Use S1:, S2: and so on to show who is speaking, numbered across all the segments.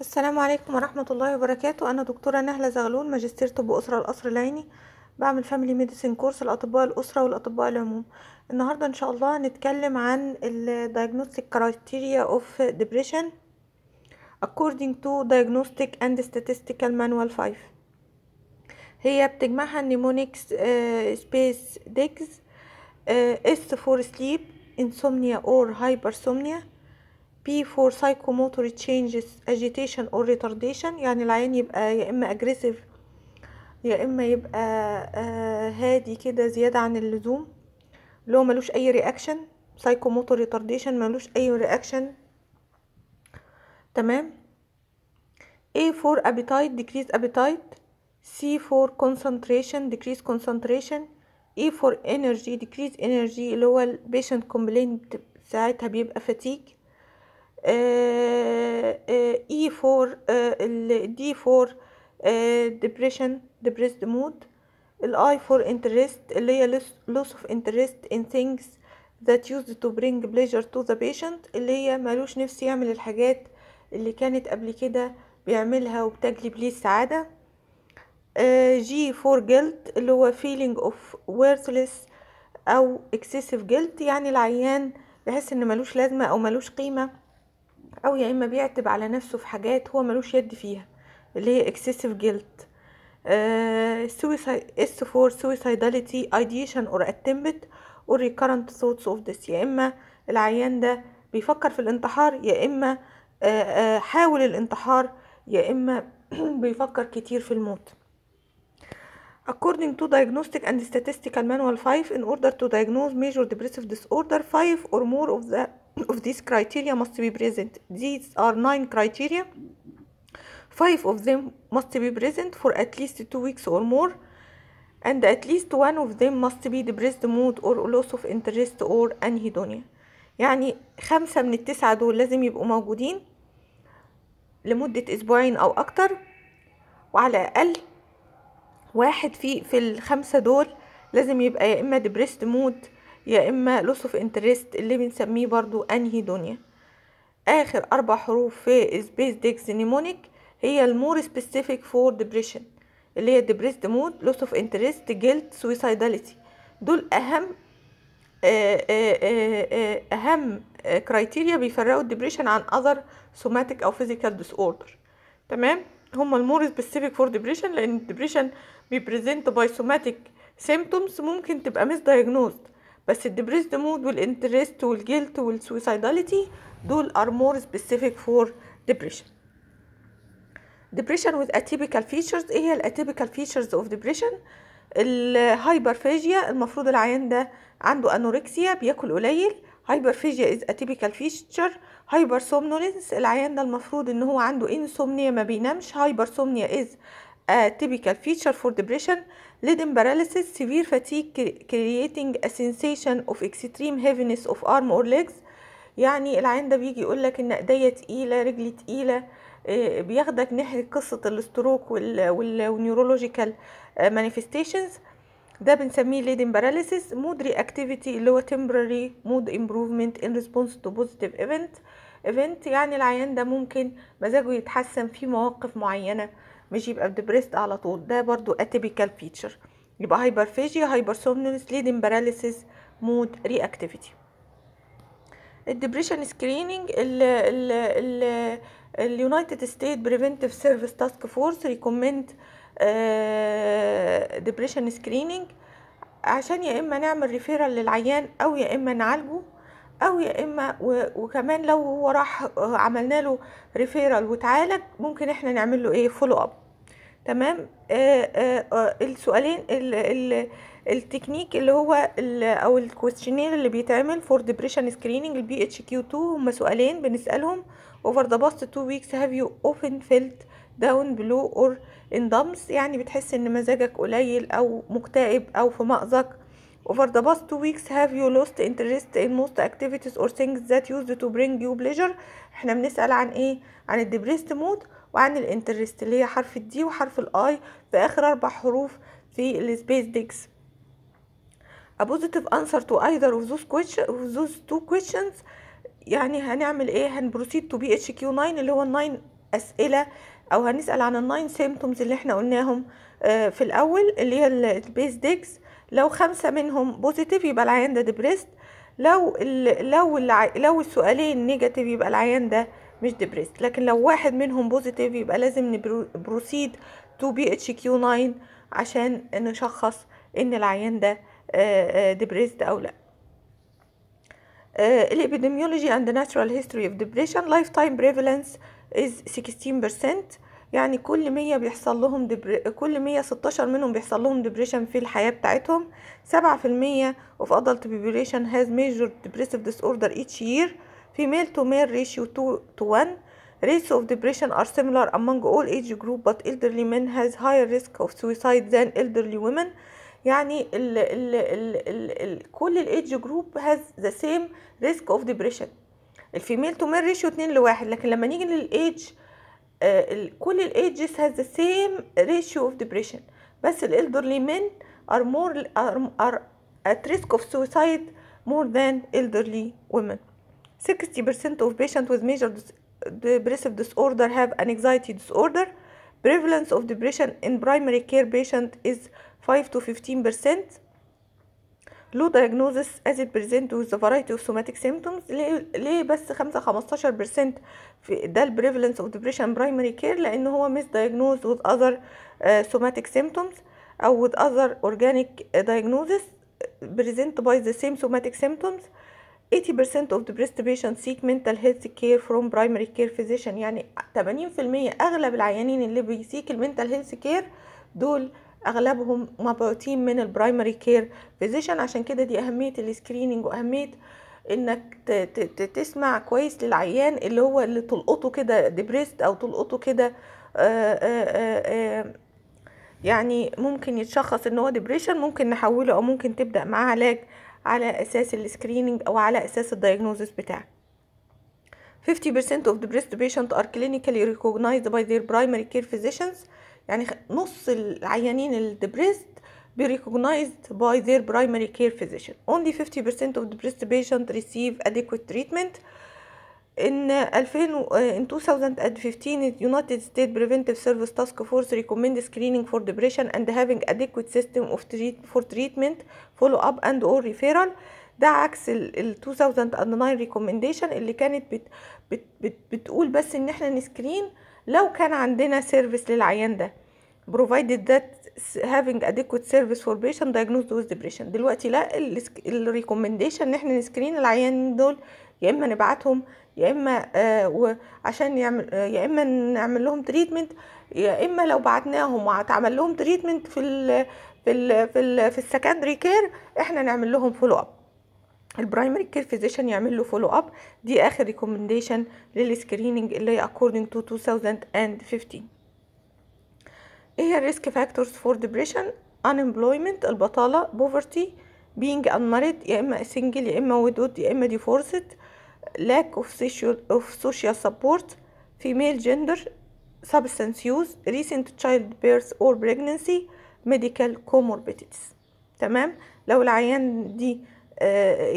S1: السلام عليكم ورحمة الله وبركاته أنا دكتورة نهلة زغلول ماجستير طب أسرة القصر العيني بعمل فاميلي ميديسين كورس الأطباء الأسرة والأطباء العموم النهاردة إن شاء الله هنتكلم عن ال diagnostic criteria of depression according to diagnostic and statistical manual 5 هي بتجمعها النيمونيك سبيس ديكس اس فور سليب insomnia or hypersomnia P for psychomotor changes agitation or retardation يعني العين يبقى يا اما aggressive يا اما يبقى هادي كده زياده عن اللزوم اللي هو ملوش اي رياكشن psychomotor retardation ملوش اي رياكشن تمام A for appetite decrease appetite C for concentration decrease concentration E for energy decrease energy اللي هو ال patient complaint ساعتها بيبقى fatigue اي فور الدي فور ديبريشن ديبريسد مود الاي فور انترست اللي هي لوس اوف انترست ان ثينجز ذات يوزد تو برينج بليجر تو ذا بيشنت اللي هي مالوش نفس يعمل الحاجات اللي كانت قبل كده بيعملها وبتجلب ليه السعادة جي فور جلد اللي هو فيلينج اوف worthless أو اكسسيف جلد يعني العيان بحس إن ملوش لازمة أو ملوش قيمة او يا اما بيعتب على نفسه في حاجات هو ملوش يد فيها اللي هي اكسسيف جيلت اس 4 سويسايداليتي ايديشن اور اتمبت اور ريكرنت ثوتس اوف ذس يا اما العيان ده بيفكر في الانتحار يا اما آه، آه، حاول الانتحار يا اما بيفكر كتير في الموت According to Diagnostic and Statistical Manual 5, in order to diagnose major depressive disorder, 5 or more of the of these criteria must be present these are nine criteria five of them must be present for at least two weeks or more and at least one of them must be depressed mood or loss of interest or anhedonia يعني خمسة من التسعة دول لازم يبقوا موجودين لمدة أسبوعين أو أكتر وعلى الأقل واحد في في الخمسة دول لازم يبقى يا إما depressed mood يا اما لوس اوف interest اللي بنسميه برضو انهي دنيا اخر اربع حروف في سبيس ديكس نيمونيك هي المور سبيسيفيك فور ديبريشن اللي هي ديبريست مود لوس اوف انترست جيلت سويسايداليتي دول اهم آآ آه، آه، آه، اهم كرايتيريا بيفرقوا الديبريشن عن اذر سوماتيك او فيزيكال ديس اوردر تمام هما المور سبيسيفيك فور ديبريشن لان الديبريشن بيبريزنت باي سوماتيك سيمتومز ممكن تبقى مس دايجنوزد بس الديبريسد مود والانترست والجلت والسويسايداليتي دول ار مور سبيسيفيك فور ديبريشن ديبريشن وذ اتيبيكال فيتشرز ايه هي الاتيبيكال فيتشرز اوف ديبريشن الهايبرفاجيا المفروض العيان ده عنده انوركسيا بياكل قليل هايبرفاجيا از اتيبيكال فيتشر هايبر سومنولنس العيان ده المفروض ان هو عنده انسومنيا ما بينامش هايبر سومنيا از اتيبيكال فيتشر فور ديبريشن leading paralysis, severe fatigue creating a sensation of extreme heaviness of arm or legs يعني العين ده بيجي يقول لك ان ايديا تقيله رجلي تقيله آه، بياخدك ناحيه قصه الاستروك والنيورولوجيكال مانيفستيشنز آه، ده بنسميه ليدن باراليسيس مود رياكتيفيتي اللي هو temporary مود امبروفمنت ان ريسبونس تو بوزيتيف ايفنت ايفنت يعني العيان ده ممكن مزاجه يتحسن في مواقف معينه مش يبقى ديبريست على طول ده برضو اتيبيكال فيتشر يبقى هايبرفيجيا هايبر ليدين باراليسيس مود اكتيفيتي الدبريشن سكريننج اليونايتد ستيت بريفنتيف سيرفيس تاسك فورس ريكومند دبريشن سكريننج عشان يا اما نعمل ريفيرال للعيان او يا اما نعالجه او يا اما وكمان لو هو راح آه، عملنا له ريفيرال وتعالج ممكن احنا نعمل له ايه فولو اب تمام آه، آه، آه، السؤالين ال ال التكنيك اللي هو ال او الكويشنير اللي بيتعمل فور ديبريشن سكريننج البي اتش كيو 2 هما سؤالين بنسالهم اوفر ذا باست 2 ويكس هاف يو اوفن فيلت داون بلو اور اندمس يعني بتحس ان مزاجك قليل او مكتئب او في مأزق over the past two weeks have you lost interest in most activities or things that used to bring you pleasure احنا بنسأل عن ايه عن الديبريست مود وعن الانترست اللي هي حرف الدي وحرف الاي في اخر اربع حروف في السبيس ديكس a positive answer to either of those question of those two questions يعني هنعمل ايه هنبروسيد تو بي اتش كيو 9 اللي هو الناين اسئله او هنسال عن الناين سيمتومز اللي احنا قلناهم آه، في الاول اللي هي البيس ديكس لو خمسه منهم بوزيتيف يبقى العيان ده ديبريست لو الـ لو الـ لو السؤالين نيجاتيف يبقى العيان ده مش ديبريست لكن لو واحد منهم بوزيتيف يبقى لازم نبروسيد تو بي اتش كيو 9 عشان نشخص ان العيان ده ديبريست آه، آه، او لا آه، الابيديميولوجي اند ناتشورال هيستوري اوف ديبريشن لايف تايم بريفالنس از 16% يعني كل 100 بيحصل لهم دبر... كل 116 منهم بيحصل لهم ديبريشن في الحياه بتاعتهم 7% of adult population has major depressive disorder each year female to male ratio 2 to 1 Rates of depression are similar among all age group but elderly men has higher risk of suicide than elderly women يعني ال ال ال ال ال كل الايدج جروب has the same risk of depression الفيميل تو ميل ريشيو 2 ل 1 لكن لما نيجي للايدج آه كل الايدجز has the same ratio of depression بس الالدرلي men are more are, are at risk of suicide more than elderly women 60% of patients with major depressive disorder have an anxiety disorder. Prevalence of depression in primary care patients is 5 to 15%. Low diagnosis as it present with a variety of somatic symptoms ليه, بس 5 15% ده prevalence of depression primary care لانه هو misdiagnosed with other uh, somatic symptoms or with other organic diagnosis present by the same somatic symptoms 80% of the breast patients seek mental health care from primary care physician يعني 80% اغلب العيانين اللي بيسيك المنتال هيلث كير دول اغلبهم مبعوتين من البرايمري كير فيزيشن عشان كده دي اهميه السكريننج واهميه انك تسمع كويس للعيان اللي هو اللي تلقطه كده ديبريست او تلقطه كده آه، آه، آه، يعني ممكن يتشخص ان هو ديبريشن ممكن نحوله او ممكن تبدا معاه علاج على اساس السكريننج او على اساس الدايجنوزس بتاعك 50% of the breast patient are clinically recognized by their primary care physicians يعني نص العيانين الدبريست be recognized by their primary care physician. Only 50% of the breast patient receive adequate treatment ان 2000 in 2015 United States Preventive Service Task Force recommended screening for depression and having adequate system of treat for treatment follow up and or referral ده عكس ال 2009 recommendation اللي كانت بت بت بت بتقول بس ان احنا نسكرين لو كان عندنا سيرفيس للعيان ده provided that having adequate service for patient diagnosed with depression دلوقتي لا الريكومنديشن ان احنا نسكرين العيان دول يا اما نبعتهم يا اما آه عشان يعمل آه يا اما نعمل لهم تريتمنت يا اما لو بعتناهم واتعمل لهم تريتمنت في الـ في الـ في, الـ في السكندري كير احنا نعمل لهم فولو اب البرايمري كير فيزيشن يعمل له فولو اب دي اخر ريكومنديشن للسكريننج اللي هي اكوردنج تو 2015 ايه هي الريسك فاكتورز فور ديبريشن unemployment البطالة poverty being unmarried يا اما single يا اما widowed يا اما divorced lack of social of social support female gender substance use recent childbirth or pregnancy medical comorbidities تمام لو العيان دي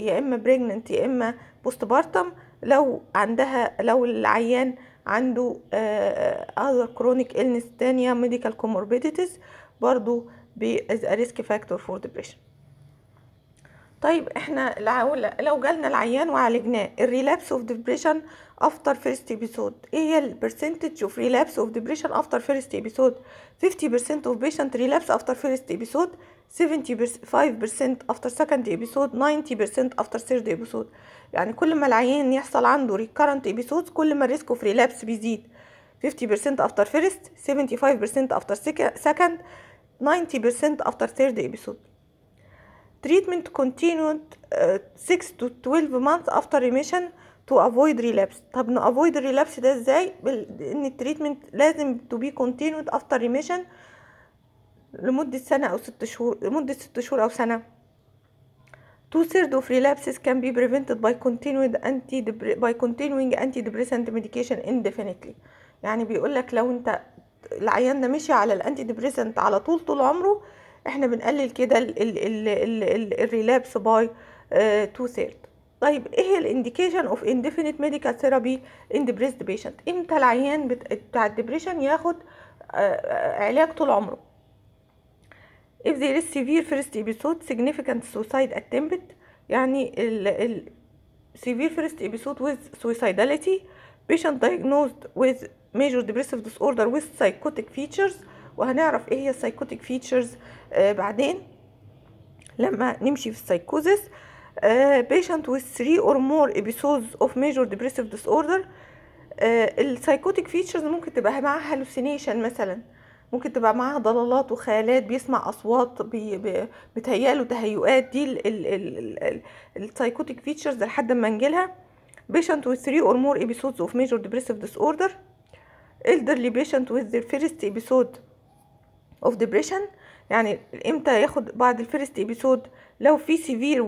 S1: يا اما pregnant يا اما بوست بارتم لو عندها لو العيان عنده other chronic illness تانية medical comorbidities برضو بي as a risk factor for depression طيب احنا لو جالنا العيان وعالجناه الريلابس اوف ديبريشن افتر فيرست ابيسود ايه هي البرسنتج اوف ريلابس اوف ديبريشن افتر فيرست ابيسود 50% اوف بيشنت ريلابس افتر فيرست ابيسود 75% افتر سكند ابيسود 90% افتر ثيرد ابيسود يعني كل ما العيان يحصل عنده ريكارنت ابيسود كل ما الريسك اوف ريلابس بيزيد 50% افتر فيرست 75% افتر سكند 90% افتر ثيرد ابيسود treatment continued uh, 6 to 12 months after remission to avoid relapse طب نافويد الريلابس ده ازاي ان التريتمنت لازم to be continued after remission لمدة سنة أو ست شهور لمدة ست شهور أو سنة two thirds of relapses can be prevented by continued anti by continuing antidepressant medication indefinitely يعني بيقول لك لو انت العيان ده مشي على الانتي ديبريسنت على طول طول عمره احنا بنقلل كده الريلابس باي تو ثيرد طيب ايه الانديكيشن اوف انديفينيت ميديكال ثيرابي ان ديبريسد بيشنت امتى العيان بتاع الدبريشن ياخد علاج طول عمره if there is severe first episode significant suicide attempt يعني ال ال severe first episode with suicidality patient diagnosed with major depressive disorder with psychotic features وهنعرف ايه هي السايكوتيك آه، فيتشرز بعدين لما نمشي في السايكوزس آه، بيشنت patient with اور مور more episodes ميجور ديبريسيف ديس اوردر آه السايكوتيك فيتشرز ممكن تبقى معاها هلوسينيشن مثلا ممكن تبقى معاها ضلالات وخيالات بيسمع اصوات بي بي بتهياله تهيؤات دي السايكوتيك فيتشرز لحد ما نجيلها patient with three or more episodes of major depressive disorder elderly patient with their first episode اوف ديبريشن يعني امتى ياخد بعد الفيرست ابيسود لو في سيفير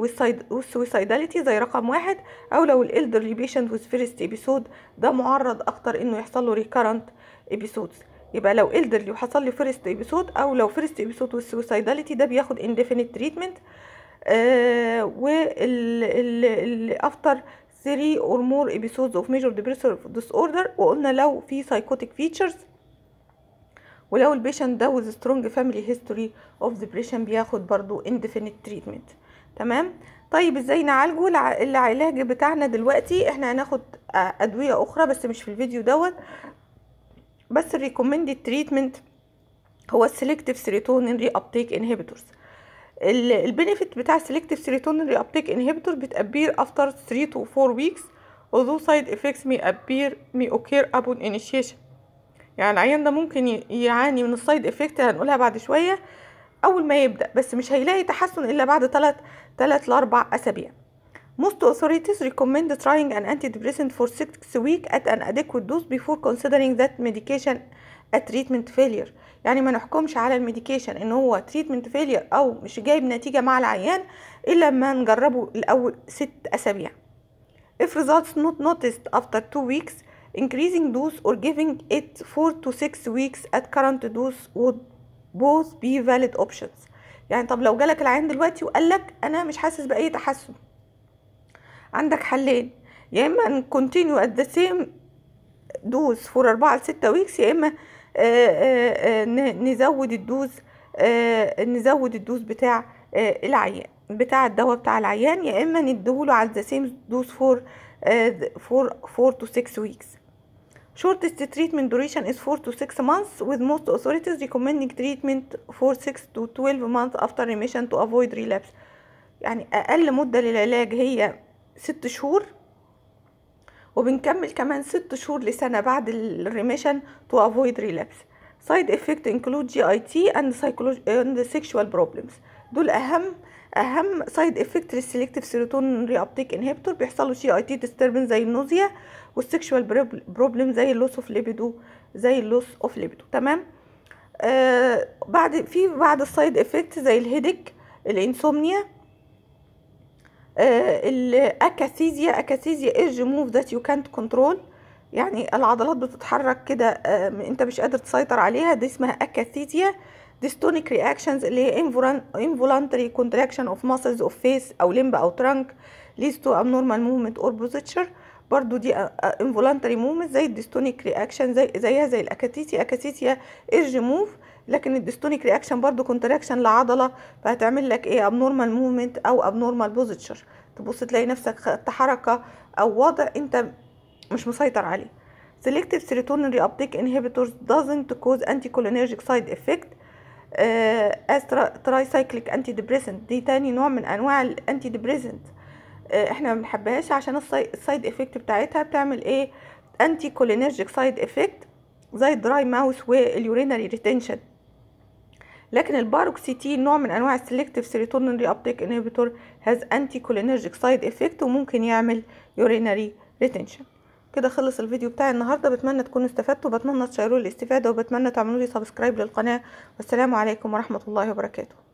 S1: والسويسايداليتي زي رقم واحد او لو الالدرلي بيشنت وذ فيرست ابيسود ده معرض اكتر انه يحصل له ريكارنت ابيسودز يبقى لو الدرلي وحصل لي فيرست ابيسود او لو فيرست ابيسود والسويسايداليتي ده بياخد انديفينيت تريتمنت آه افتر 3 or more episodes of major depressive disorder وقلنا لو في سايكوتيك فيتشرز ولو البيشنت ده وذ سترونج فاميلي هيستوري اوف ديبريشن بياخد برضو انديفينيت تريتمنت تمام طيب ازاي نعالجه العلاج بتاعنا دلوقتي احنا هناخد آه، ادويه اخرى بس مش في الفيديو دوت بس الريكومندد تريتمنت هو السيلكتيف سيروتونين ري ابتيك انهبيتورز البنفيت بتاع السيلكتيف سيروتونين ري ابتيك انهبيتور بتابير افتر 3 تو 4 ويكس although side effects may appear may occur upon initiation يعني العيان ده ممكن يعاني من السايد افكت هنقولها بعد شويه اول ما يبدا بس مش هيلاقي تحسن الا بعد 3 3 ل 4 اسابيع Most authorities recommend trying an antidepressant for six weeks at an adequate dose before considering that medication a treatment failure يعني ما نحكمش على الميديكيشن ان هو تريتمنت فيلير او مش جايب نتيجه مع العيان الا لما نجربه الاول ست اسابيع if results not noticed after two weeks increasing dose or giving it 4 to 6 weeks at current dose would both be valid options يعني طب لو جالك العين دلوقتي وقال لك انا مش حاسس باي تحسن عندك حلين يا اما ان continue at the same dose for 4 ل 6 weeks يا اما آه، آه، آه، نزود الدوز نزود الدوز بتاع العيان بتاع الدواء بتاع العيان يا اما نديهوله على the same dose for 4 4 to 6 weeks Shortest treatment duration is 4 to 6 months with most authorities recommending treatment for 6 to 12 months after remission to avoid relapse يعني أقل مدة للعلاج هي 6 شهور وبنكمل كمان 6 شهور لسنة بعد الريميشن to avoid relapse side effect include GIT and, and sexual problems دول أهم أهم side effect للسيلكتيف سيروتونين ريابتيك انهبيتور بيحصل له جي اي تي ديستربنس زي النوزيه والسكشوال بروبلم زي اللوس اوف ليبيدو زي اللوس اوف ليبيدو تمام آه بعد في بعض السايد افكت زي الهيدك الانسومنيا آه الاكاثيزيا اكاثيزيا ايج موف ذات يو كانت كنترول يعني العضلات بتتحرك كده آه انت مش قادر تسيطر عليها دي اسمها اكاثيزيا ديستونيك رياكشنز اللي هي involuntary contraction of muscles of face او limb او trunk leads to abnormal movement or بوزيتشر برضو دي انفولانتري آه، آه، مومنت زي الديستونيك رياكشن زي زيها زي الاكاتيسيا اكاتيسيا ارج موف لكن الديستونيك رياكشن برضو كونتراكشن لعضله فهتعمل لك ايه ابنورمال مومنت او ابنورمال بوزيتشر تبص تلاقي نفسك خدت حركه او وضع انت مش مسيطر عليه سيلكتيف سيروتونين selective serotonin reuptake inhibitors doesn't cause anticholinergic استرا تراي سايكليك انتي ديبريسنت دي تاني نوع من انواع الانتي ديبريسنت آه، احنا ما بنحبهاش عشان السايد افكت بتاعتها بتعمل ايه انتي كولينرجيك سايد افكت زي الدراي ماوس واليورينري ريتنشن لكن الباروكسيتين نوع من انواع السلكتيف سيروتونين ري ابتيك انهبيتور هاز انتي كولينرجيك سايد افكت وممكن يعمل يورينري ريتنشن كده خلص الفيديو بتاعي النهارده بتمنى تكونوا استفدتوا وبتمنى تشيروا الاستفاده وبتمنى تعملوا لي سبسكرايب للقناه والسلام عليكم ورحمه الله وبركاته